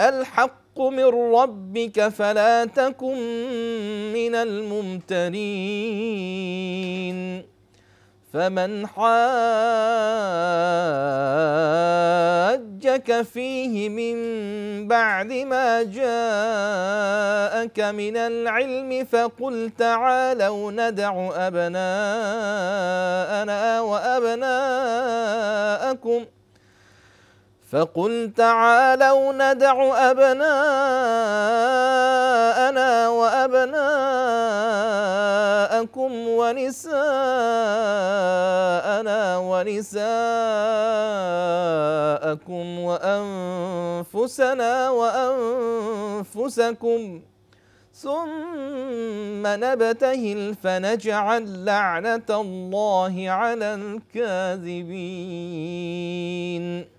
الحق من ربك فلا تكن من الممترين فمن حاجك فيه من بعد ما جاءك من العلم فقل تعالوا ندع أبناءنا وأبناءكم ۖ فقل تعالوا ندع أبناءنا وأبناءكم ونساءنا ونساءكم وأنفسنا وأنفسكم ثم نبتهل فنجعل لعنة الله على الكاذبين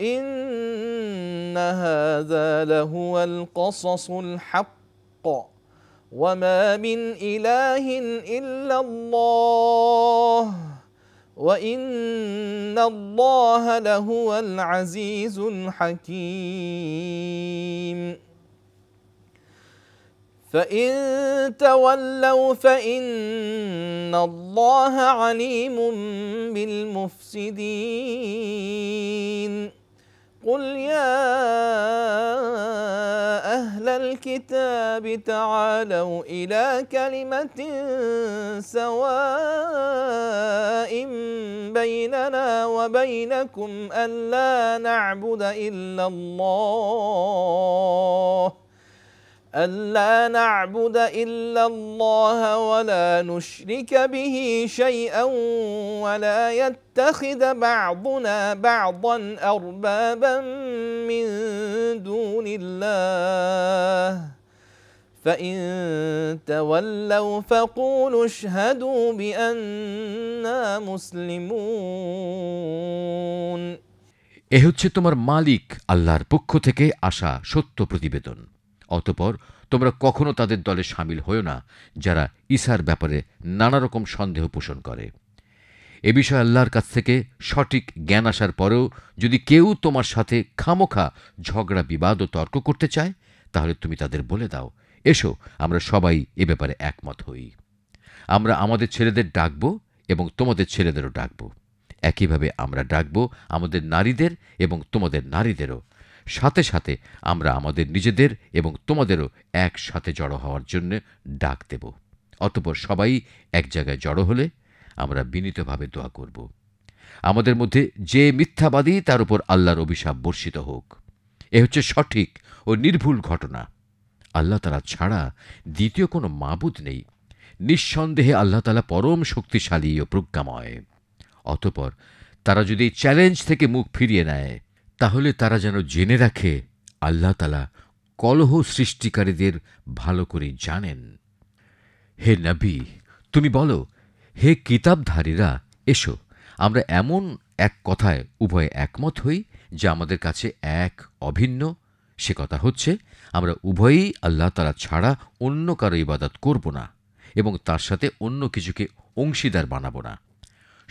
إن هذا لهو القصص الحق وما من إله إلا الله وإن الله لهو العزيز الحكيم فإن تولوا فإن الله عليم بالمفسدين قل يا أهل الكتاب تعالوا إلى كلمة سواء بيننا وبينكم ألا نعبد إلا الله ألا نعبد إلا الله ولا نشرك به شيئا ولا يتخذ بعضنا بعضا أربابا من دون الله فإن تولوا فقولوا اشهدوا بأننا مسلمون এ হচ্ছে তোমার মালিক আল্লাহর পক্ষ থেকে আসা সত্য প্রতিবেদন অতপর তোমরা কখনো তাদের দলে সামিল হও না যারা ইসার ব্যাপারে নানা রকম সন্দেহ পোষণ করে এ বিষয়ে আল্লাহর কাছ থেকে সঠিক জ্ঞান আসার পরেও যদি কেউ তোমার সাথে খামোখা ঝগড়া বিবাদ ও তর্ক করতে চায় তাহলে তুমি তাদের বলে দাও এসো আমরা সবাই এ ব্যাপারে একমত হই আমরা আমাদের ছেলেদের ডাকব এবং তোমাদের ছেলেদেরও ডাকব একইভাবে আমরা ডাকব আমাদের নারীদের এবং তোমাদের নারীদেরও সাথে সাথে আমরা আমাদের নিজেদের এবং তোমাদেরও একসাথে জড়ো হওয়ার জন্য ডাক দেব অতপর সবাই এক জায়গায় জড়ো হলে আমরা বিনীতভাবে দোয়া করব আমাদের মধ্যে যে মিথ্যাবাদী তার উপর আল্লাহর অভিশাপ বর্ষিত হোক এ হচ্ছে সঠিক ও নির্ভুল ঘটনা আল্লাহ তালা ছাড়া দ্বিতীয় কোনো মাবুদ নেই নিঃসন্দেহে আল্লাহ তালা পরম শক্তিশালী ও প্রজ্ঞাময় অতপর তারা যদি চ্যালেঞ্জ থেকে মুখ ফিরিয়ে নেয় তাহলে তারা যেন জেনে রাখে আল্লাহ তালা কলহ সৃষ্টিকারীদের ভালো করে জানেন হে নবী তুমি বলো হে কিতাবধারীরা এসো আমরা এমন এক কথায় উভয়ে একমত হই যা আমাদের কাছে এক অভিন্ন সে কথা হচ্ছে আমরা উভয়ই আল্লাহ তালা ছাড়া অন্য কারো ইবাদত করব না এবং তার সাথে অন্য কিছুকে অংশীদার বানাব না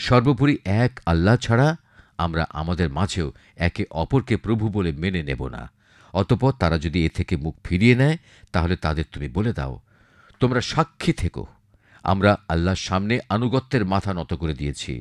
সর্বোপরি এক আল্লাহ ছাড়া আমরা আমাদের মাঝেও একে অপরকে প্রভু বলে মেনে নেব না অতপর তারা যদি এ থেকে মুখ ফিরিয়ে নেয় তাহলে তাদের তুমি বলে দাও তোমরা সাক্ষী থেকো আমরা আল্লাহর সামনে আনুগত্যের মাথা নত করে দিয়েছি